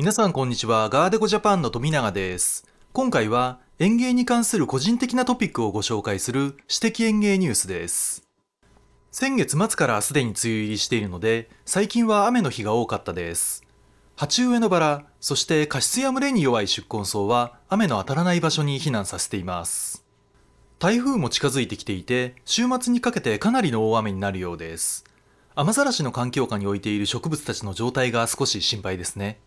皆さんこんにちは。ガーデコジャパンの富永です。今回は園芸に関する個人的なトピックをご紹介する私的園芸ニュースです。先月末からすでに梅雨入りしているので、最近は雨の日が多かったです。鉢植えのバラ、そして過湿や蒸れに弱い宿根草は雨の当たらない場所に避難させています。台風も近づいてきていて、週末にかけてかなりの大雨になるようです。雨ざらしの環境下に置いている植物たちの状態が少し心配ですね。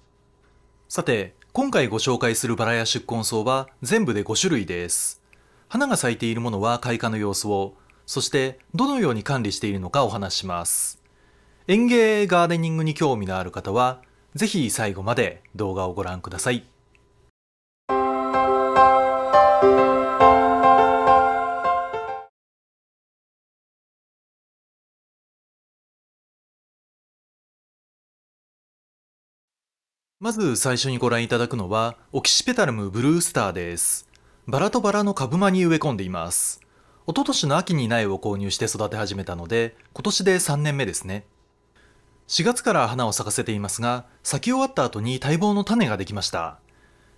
さて、今回ご紹介するバラや宿根草は全部で5種類です。花が咲いているものは開花の様子を、そしてどのように管理しているのかお話します。園芸ガーデニングに興味のある方は、ぜひ最後まで動画をご覧ください。まず最初にご覧いただくのは、オキシペタルムブルースターです。バラとバラの株間に植え込んでいます。一昨年の秋に苗を購入して育て始めたので、今年で3年目ですね。4月から花を咲かせていますが、咲き終わった後に待望の種ができました。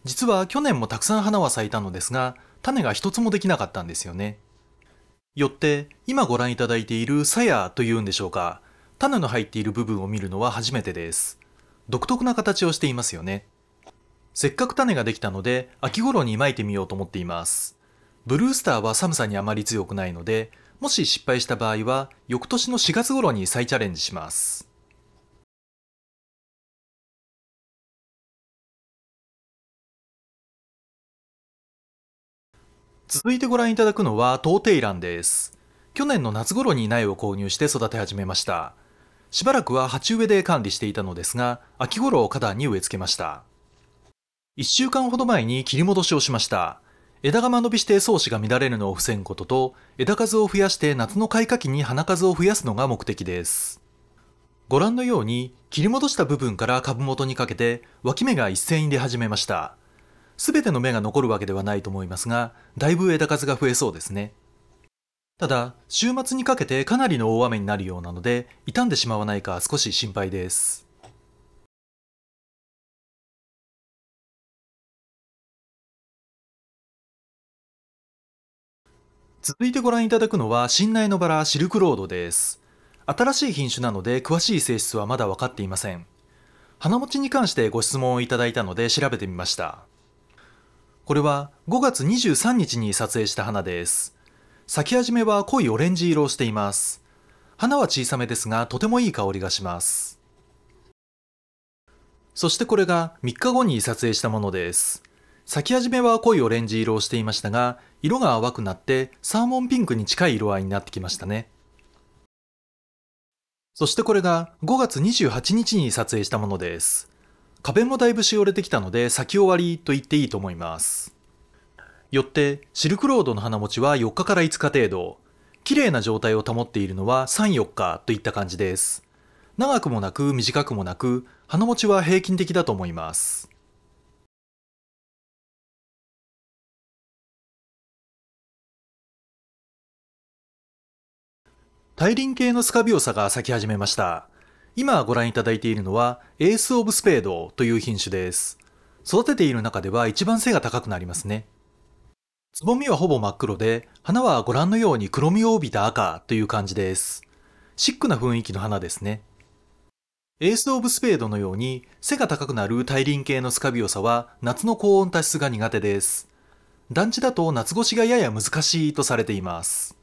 実は去年もたくさん花は咲いたのですが、種が一つもできなかったんですよね。よって、今ご覧いただいている鞘というんでしょうか、種の入っている部分を見るのは初めてです。独特な形をしていますよね。せっかく種ができたので、秋頃に撒いてみようと思っています。ブルースターは寒さにあまり強くないので、もし失敗した場合は、翌年の4月頃に再チャレンジします。続いてご覧いただくのは、トーテイランです。去年の夏頃に苗を購入して育て始めました。しばらくは鉢植えで管理していたのですが、秋頃花壇に植え付けました。1週間ほど前に切り戻しをしました。枝が間延びして草子が乱れるのを防ぐことと、枝数を増やして夏の開花期に花数を増やすのが目的です。ご覧のように、切り戻した部分から株元にかけて、脇芽が一斉に出始めました。すべての芽が残るわけではないと思いますが、だいぶ枝数が増えそうですね。ただ、週末にかけてかなりの大雨になるようなので、傷んでしまわないか少し心配です。続いてご覧いただくのは、新内のバラシルクロードです。新しい品種なので、詳しい性質はまだ分かっていません。花持ちに関してご質問をいただいたので調べてみました。これは5月23日に撮影した花です。咲き始めは濃いオレンジ色をしています。花は小さめですが、とてもいい香りがします。そしてこれが3日後に撮影したものです。咲き始めは濃いオレンジ色をしていましたが、色が淡くなってサーモンピンクに近い色合いになってきましたね。そしてこれが5月28日に撮影したものです。花弁もだいぶしおれてきたので咲き終わりと言っていいと思います。よってシルクロードの花持ちは4日から5日程度綺麗な状態を保っているのは34日といった感じです長くもなく短くもなく花持ちは平均的だと思います大輪系のスカビオサが咲き始めました今ご覧いただいているのはエース・オブ・スペードという品種です育てている中では一番背が高くなりますねつぼみはほぼ真っ黒で、花はご覧のように黒みを帯びた赤という感じです。シックな雰囲気の花ですね。エース・オブ・スペードのように背が高くなる大輪系のスカビオサは夏の高温多湿が苦手です。団地だと夏越しがやや難しいとされています。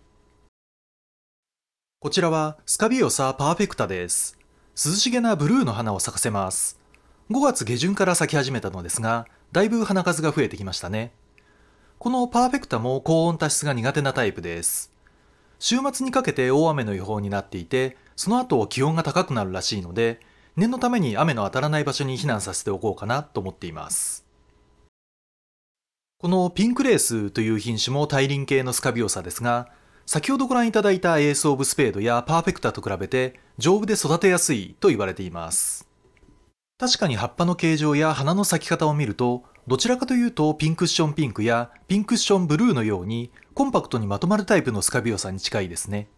こちらはスカビオサパーフェクタです。涼しげなブルーの花を咲かせます。5月下旬から咲き始めたのですが、だいぶ花数が増えてきましたね。このパーフェクタも高温多湿が苦手なタイプです。週末にかけて大雨の予報になっていて、その後気温が高くなるらしいので、念のために雨の当たらない場所に避難させておこうかなと思っています。このピンクレースという品種も大輪系のスカビオサですが、先ほどご覧いただいたエース・オブ・スペードやパーフェクタと比べて丈夫で育てやすいと言われています。確かに葉っぱの形状や花の咲き方を見ると、どちらかというとピンクッションピンクやピンクッションブルーのようにコンパクトにまとまるタイプのスカビオさに近いですね。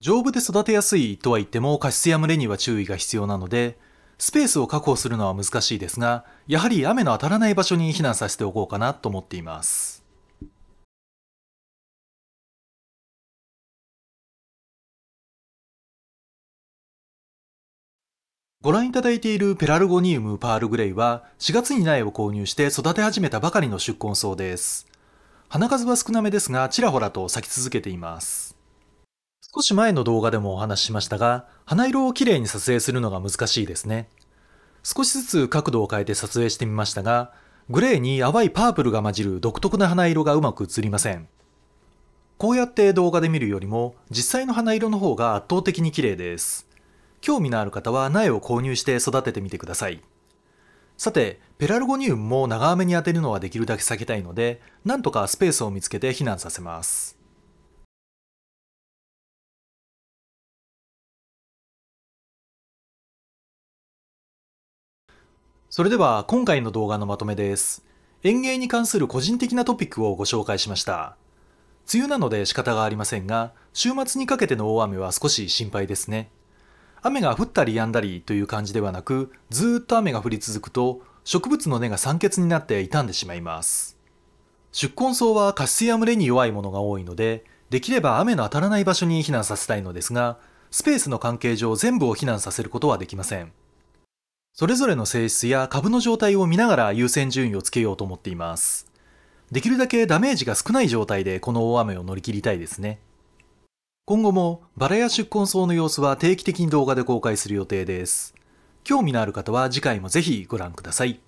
丈夫で育てやすいとは言っても過湿や蒸れには注意が必要なので、スペースを確保するのは難しいですが、やはり雨の当たらない場所に避難させておこうかなと思っています。ご覧いただいているペラルゴニウムパールグレイは4月に苗を購入して育て始めたばかりの宿根草です。花数は少なめですがちらほらと咲き続けています。少し前の動画でもお話ししましたが、花色をきれいに撮影するのが難しいですね。少しずつ角度を変えて撮影してみましたが、グレーに淡いパープルが混じる独特な花色がうまく映りません。こうやって動画で見るよりも、実際の花色の方が圧倒的に綺麗です。興味のある方は苗を購入して育ててみてください。さて、ペラルゴニウムも長雨に当てるのはできるだけ避けたいので、なんとかスペースを見つけて避難させます。それでは今回の動画のまとめです。園芸に関する個人的なトピックをご紹介しました。梅雨なので仕方がありませんが、週末にかけての大雨は少し心配ですね。雨が降ったり止んだりという感じではなくずっと雨が降り続くと植物の根が酸欠になって傷んでしまいます宿根草は加湿や蒸れに弱いものが多いのでできれば雨の当たらない場所に避難させたいのですがスペースの関係上全部を避難させることはできませんそれぞれの性質や株の状態を見ながら優先順位をつけようと思っていますできるだけダメージが少ない状態でこの大雨を乗り切りたいですね今後もバラや宿根草の様子は定期的に動画で公開する予定です。興味のある方は次回もぜひご覧ください。